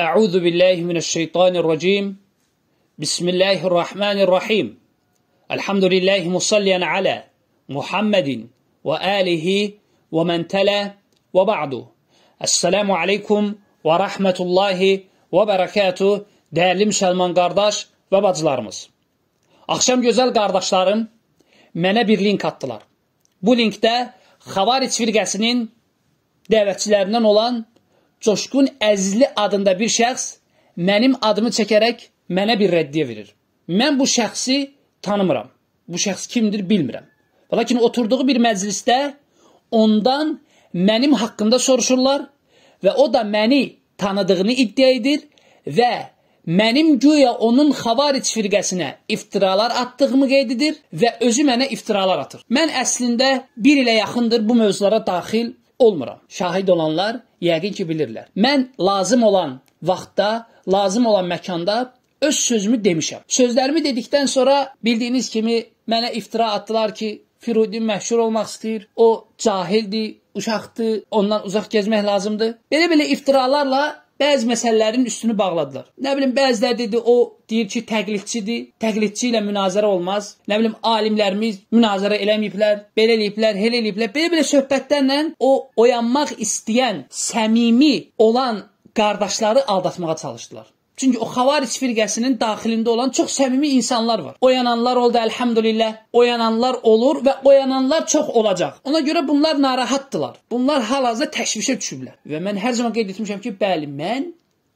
أعوذ بالله من الشيطان الرجيم بسم الله الرحمن الرحيم الحمد لله مصليا على محمد وآله ومن تلا وبعده السلام عليكم ورحمة الله وبركاته دالم شلمان قرداش وبادزلارمز أخشام جزال قرداشلارم mənə bir link attılar. Bu linkdə Xavariç firqəsinin dəvətçilərindən olan Coşqun Əzizli adında bir şəxs mənim adımı çəkərək mənə bir rəddiyə verir. Mən bu şəxsi tanımıram. Bu şəxs kimdir bilmirəm. Lakin oturduğu bir məclisdə ondan mənim haqqımda soruşurlar və o da məni tanıdığını iddia edir və mənim güya onun xavaric firqəsinə iftiralar atdığımı qeyd edir və özü mənə iftiralar atır. Mən əslində 1 ilə yaxındır bu mövzulara daxil olmuram. Şahid olanlar yəqin ki bilirlər. Mən lazım olan vaxtda, lazım olan məkanda öz sözümü demişəm. Sözlərimi dedikdən sonra bildiyiniz kimi mənə iftira atdılar ki, Firudi məşhur olmaq istəyir. O cahildir, uşaqdır, ondan uzaq gəzmək lazımdır. Belə-belə iftiralarla bəzi məsələlərin üstünü bağladılar. Nə bilim bəzilər dedi o deyir ki, təqlidçidir. Təqlidçi ilə münazirə olmaz. Nə bilim alimlərimiz münazirə eləməyiblər, belə eləyiblər, elə eləyiblər. Belə-belə söhbətlərlə o oyanmaq istəyən, səmimi olan qardaşları aldatmağa çalışdılar. Çünki o xavaric firqəsinin daxilində olan çox səmimi insanlar var. Oyananlar oldu, əlhamdülillah. Oyananlar olur və oyananlar çox olacaq. Ona görə bunlar narahatdılar. Bunlar hal-hazırda təşvişə düşüblər. Və mən hər zaman qeyd etmişəm ki, bəli, mən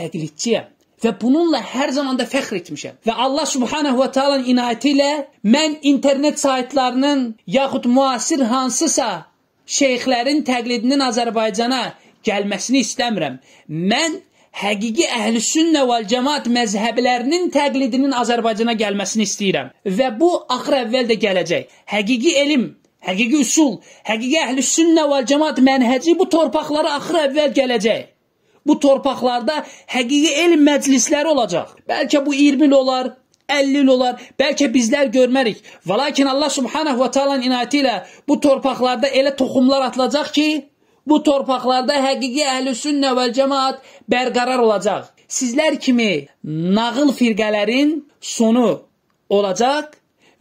təqlidçiyəm və bununla hər zaman da fəxr etmişəm. Və Allah Subhanahu va Taala'nın inayəti ilə mən internet saytlarının yaxud müasir hansısa şeyxlərin təqlidinin Azərbaycana gəlməsini istəmirəm. Mən həqiqi əhlüsünnə vəl cəmaət məzhəblərinin təqlidinin Azərbaycana gəlməsini istəyirəm və bu axır əvvəl də gələcək. Həqiqi elm, həqiqi üsul, həqiqi əhlüsünnə vəl cəmaət mənhəci bu torpaqlara axır əvvəl gələcək. Bu torpaqlarda həqiqi elm məclisləri olacaq. Bəlkə bu 20 il olar, 50 il olar, bəlkə bizlər görmərik. Və lakin Allah subhanahu və taalanın inayəti ilə bu torpaqlarda elə toxumlar atılacaq ki, Bu torpaqlarda həqiqi əhlüsünnə və cemaat bərqərar olacaq. Sizlər kimi nağıl firqələrin sonu olacaq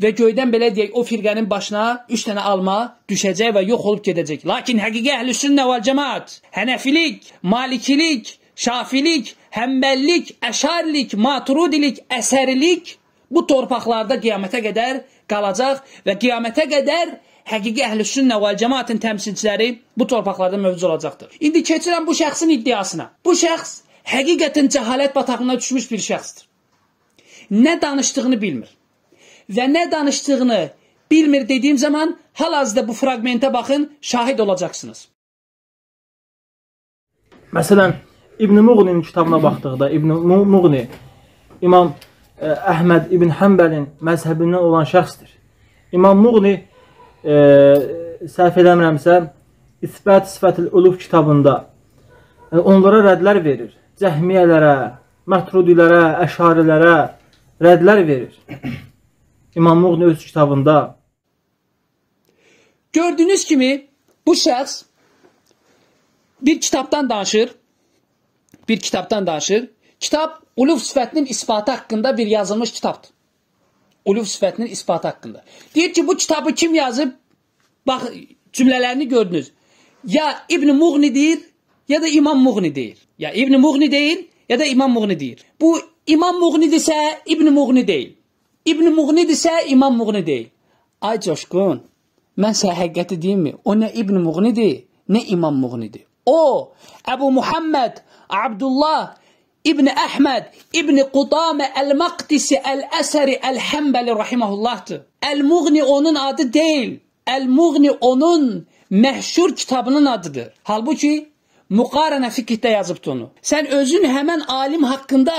və göydən belə deyək, o firqənin başına 3 dənə alma düşəcək və yox olub gedəcək. Lakin həqiqi əhlüsünnə və cemaat, Hənəfilik, Malikilik, Şafilik, Həmbəllik, Əşarilik, Maturidilik, Əsərilik bu torpaqlarda qiyamətə qədər qalacaq və qiyamətə qədər həqiqi əhlüsünnə və cəmaətin təmsilçiləri bu torpaqlarda mövcud olacaqdır. İndi keçirəm bu şəxsin iddiasına. Bu şəxs həqiqətən cəhalət batağına düşmüş bir şəxsdir. Nə danışdığını bilmir. Və nə danışdığını bilmir dediyim zaman hal-hazırda bu fraqmentə baxın, şahid olacaqsınız. Məsələn, İbn Muğninin kitabına baxdıqda İbn Muğni İmam e, Əhməd İbn Həmbəlin məzhəbindən olan şəxsdir. İmam Muğni e, səhv eləmirəmsə, İsbət Sifətül Uluf kitabında yəni onlara rədlər verir. Cəhmiyələrə, Mətrudilərə, Əşarilərə rədlər verir. İmam Muğni öz kitabında. Gördüyünüz kimi bu şəxs bir kitabdan danışır. Bir kitabdan danışır. Kitab uluf sifətinin isbatı haqqında bir yazılmış kitabdır uluv sifətinin ispatı haqqında. Deyir ki, bu kitabı kim yazıb? Bax, cümlələrini gördünüz. Ya İbn Muğni deyir, ya da İmam Muğni deyir. Ya İbn Muğni deyir, ya da İmam Muğni deyir. Bu İmam Muğnidirsə İbn Muğni deyil. İbn Muğnidirsə İmam Muğni deyil. Ay coşqun, mən sənə həqiqəti deyimmi? O nə İbn Muğnidir, nə İmam Muğnidir. O Əbu Muhammed Abdullah İbn Əhməd, İbn Qudamə Əl-Maqdisi Əl-Əsəri Əl-Həmbəli rahimehullahdır. Əl-Muğni onun adı deyil. Əl-Muğni onun məşhur kitabının adıdır. Halbuki Muqarənə fikihdə yazıbdı onu. Sən özün həmin alim haqqında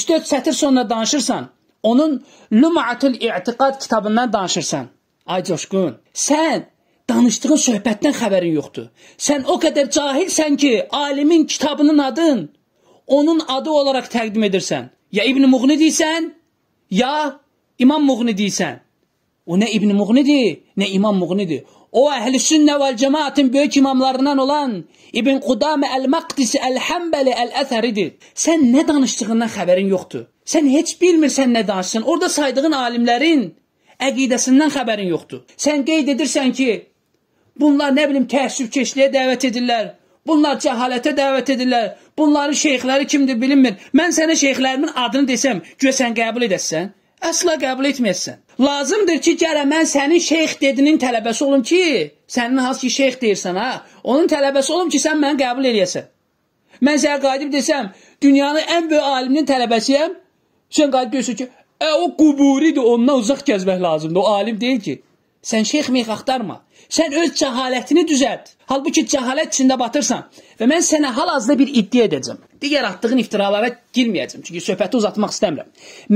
3-4 sətir sonra danışırsan, onun Lum'atul İ'tiqad kitabından danışırsan. Ay coşqun, sən danışdığın söhbətdən xəbərin yoxdur. Sən o qədər cahilsən ki, alimin kitabının adın onun adı olaraq təqdim edirsən. Ya İbn Muğni deyirsən, ya İmam Muğni deyirsən. O nə İbn Muğnidir, nə İmam Muğnidir. O əhl-i sünnə və cəmaatın böyük imamlarından olan İbn Qudamə Əl-Maqdisi Əl-Həmbəli Əl-Əthəridir. Sən nə danışdığından xəbərin yoxdur. Sən heç bilmirsən nə danışsın. Orada saydığın alimlərin əqidəsindən xəbərin yoxdur. Sən qeyd edirsən ki, bunlar nə bilim təəssübkeşliyə dəvət edirlər. Bunlar cəhalətə dəvət edirlər. Bunların şeyxləri kimdir bilinmir. Mən sənə şeyxlərimin adını desəm, görsən qəbul edəsən. Əsla qəbul etməyəsən. Lazımdır ki, gələ mən sənin şeyx dedinin tələbəsi olum ki, sənin hansı ki şeyx deyirsən ha, onun tələbəsi olum ki, sən məni qəbul eləyəsən. Mən sənə qayıdıb desəm, dünyanın ən böyük aliminin tələbəsiyəm. Sən qayıdıb deyirsən ki, e, o quburidir, ondan uzaq gəzmək lazımdır. O alim deyil ki. Sən şeyx meyx axtarma. Sən öz cəhalətini düzəlt. Halbuki cəhalət içində batırsan. Və mən sənə hal-hazırda bir iddia edəcəm. Digər atdığın iftiralara girməyəcəm. Çünki söhbəti uzatmaq istəmirəm.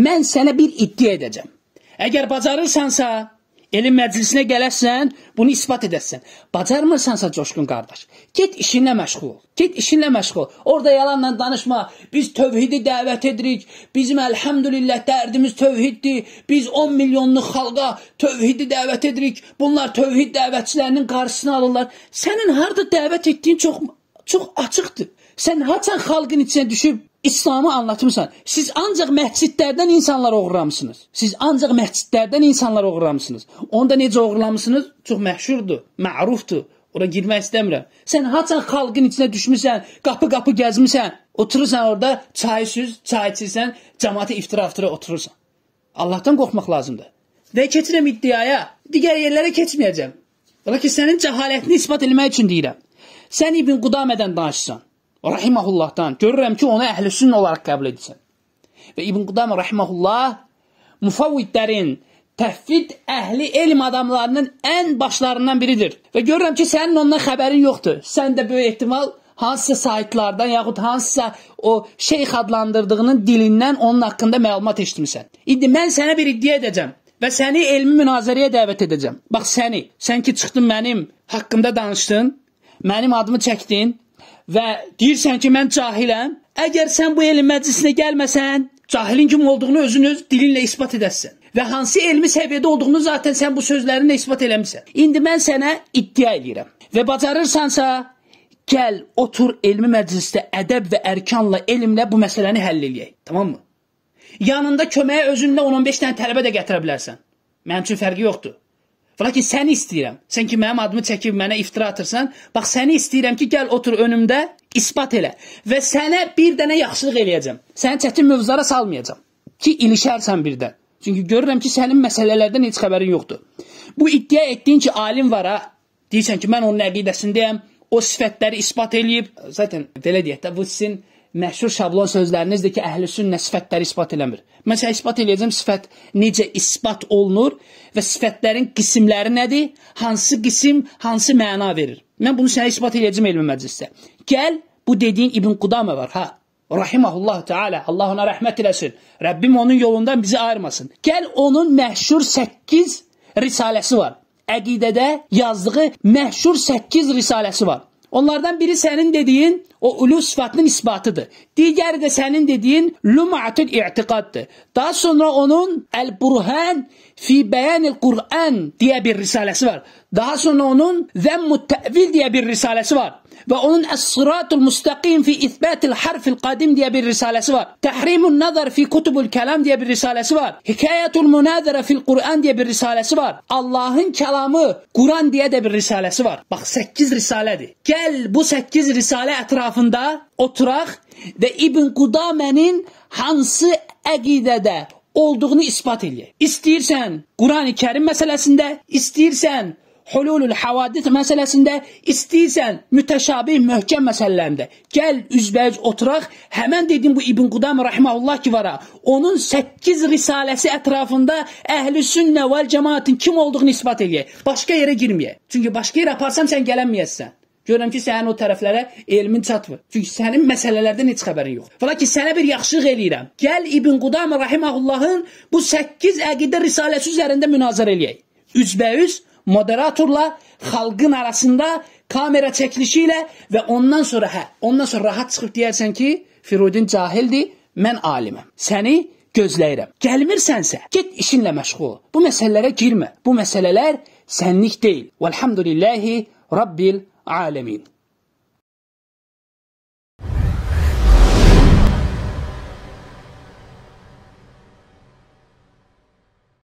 Mən sənə bir iddia edəcəm. Əgər bacarırsansa, elm məclisinə gələsən, bunu isbat edəsən. Bacarmırsansa coşqun qardaş, get işinlə məşğul ol. Get işinlə məşğul ol. Orda yalanla danışma. Biz tövhidi dəvət edirik. Bizim elhamdülillah dərdimiz tövhiddir. Biz 10 milyonluq xalqa tövhidi dəvət edirik. Bunlar tövhid dəvətçilərinin qarşısını alırlar. Sənin harda dəvət etdiyin çox çox açıqdır. Sən haçan xalqın içinə düşüb İslamı anlatmısan. Siz ancaq məscidlərdən insanlar oğurlamısınız. Siz ancaq məscidlərdən insanlar oğurlamısınız. Onda necə oğurlamısınız? Çox məşhurdur, mərufdur. Ora girmək istəmirəm. Sən haçan xalqın içinə düşmüsən, qapı-qapı gəzmisən, oturursan orada, çay süz, çay içirsən, cəmaətə iftira-iftira oturursan. Allahdan qorxmaq lazımdır. Və keçirəm iddiaya. Digər yerlərə keçməyəcəm. Ola ki, sənin cəhalətini isbat etmək üçün deyirəm. Sən İbn Qudamədən danışsan rahimahullahdan görürəm ki, onu əhl-i sünnə olaraq qəbul edilsin. Və İbn Qudam rahimahullah müfavvidlərin təfvid əhli elm adamlarının ən başlarından biridir. Və görürəm ki, sənin ondan xəbərin yoxdur. Sən də böyük ehtimal hansısa saytlardan yaxud hansısa o şeyx adlandırdığının dilindən onun haqqında məlumat eşitmisən. İndi mən sənə bir iddia edəcəm və səni elmi münazirəyə dəvət edəcəm. Bax səni, sən ki çıxdın mənim haqqımda danışdın, mənim adımı çəkdin, və deyirsən ki, mən cahiləm. Əgər sən bu elm məclisinə gəlməsən, cahilin kim olduğunu özünüz dilinlə isbat edəsən. Və hansı elmi səviyyədə olduğunu zaten sən bu sözlərinlə isbat eləmisən. İndi mən sənə iddia eləyirəm. Və bacarırsansa, gəl otur elmi məclisdə ədəb və ərkanla, elmlə bu məsələni həll eləyək. Tamam mı? Yanında köməyə özünlə 10-15 dənə tələbə də gətirə bilərsən. Mənim üçün fərqi yoxdur. Lakin səni istəyirəm. Sən ki mənim adımı çəkib mənə iftira atırsan, bax səni istəyirəm ki, gəl otur önümdə, isbat elə və sənə bir dənə yaxşılıq eləyəcəm. Səni çətin mövzulara salmayacağam ki, ilişərsən birdən. Çünki görürəm ki, sənin məsələlərdən heç xəbərin yoxdur. Bu iddia etdiyin ki, alim var ha. Deyirsən ki, mən onun əqidəsindəyəm, o sifətləri isbat eləyib. Zaten belə deyək də bu sizin məşhur şablon sözlərinizdir ki, əhl-i sünnə sifətləri isbat eləmir. Mən sizə isbat eləyəcəm sifət necə isbat olunur və sifətlərin qisimləri nədir? Hansı qisim, hansı məna verir? Mən bunu sənə isbat eləyəcəm elmi məclisdə. Gəl, bu dediyin İbn Qudamə var, ha. Rahimahullah Teala, Allah ona rəhmət eləsin. Rəbbim onun yolundan bizi ayırmasın. Gəl onun məşhur 8 risaləsi var. Əqidədə yazdığı məşhur 8 risaləsi var. Onlardan biri sənin dediyin O ulu sıfatının ispatıdır. Diğeri de senin dediğin lumatul i'tikattı. Daha sonra onun El Burhan fi beyanil Kur'an diye bir risalesi var. Daha sonra onun Zemmut Te'vil diye bir risalesi var. Ve onun Es-Sıratul Mustakim fi İthbatil Harfil Kadim diye bir risalesi var. Tahrimun Nazar fi Kutubul Kelam diye bir risalesi var. Hikayetul Münazara fil Kur'an diye bir risalesi var. Allah'ın kelamı Kur'an diye de bir risalesi var. Bak 8 risaledir. Gel bu 8 risale etrafı ətrafında oturaq və İbn Qudamənin hansı əqidədə olduğunu isbat eləyək. İstəyirsən Qurani-Kərim məsələsində, istəyirsən hululul havadis məsələsində, istəyirsən mütəşabih möhkəm məsələlərində. Gəl üzbəyiz oturaq, həmən dedim bu İbn Qudam rahimehullah ki vara, onun 8 risaləsi ətrafında əhli sünnə vəl cemaatın kim olduğunu isbat eləyək. Başqa yerə girməyək. Çünki başqa yerə aparsam sən gələnməyəsən. Görürəm ki, sənin o tərəflərə elmin çatmır. Çünki sənin məsələlərdən heç xəbərin yoxdur. Fəla ki, sənə bir yaxşılıq eləyirəm. Gəl İbn Qudamə rahimehullahın bu 8 əqidə risaləsi üzərində münazirə eləyək. Üzbəüz moderatorla xalqın arasında kamera çəkilişi ilə və ondan sonra hə, ondan sonra rahat çıxıb deyərsən ki, Firudin cahildir, mən aliməm. Səni gözləyirəm. Gəlmirsənsə, get işinlə məşğul ol. Bu məsələlərə girmə. Bu məsələlər sənlik deyil. Velhamdülillahi Rabbil عالمين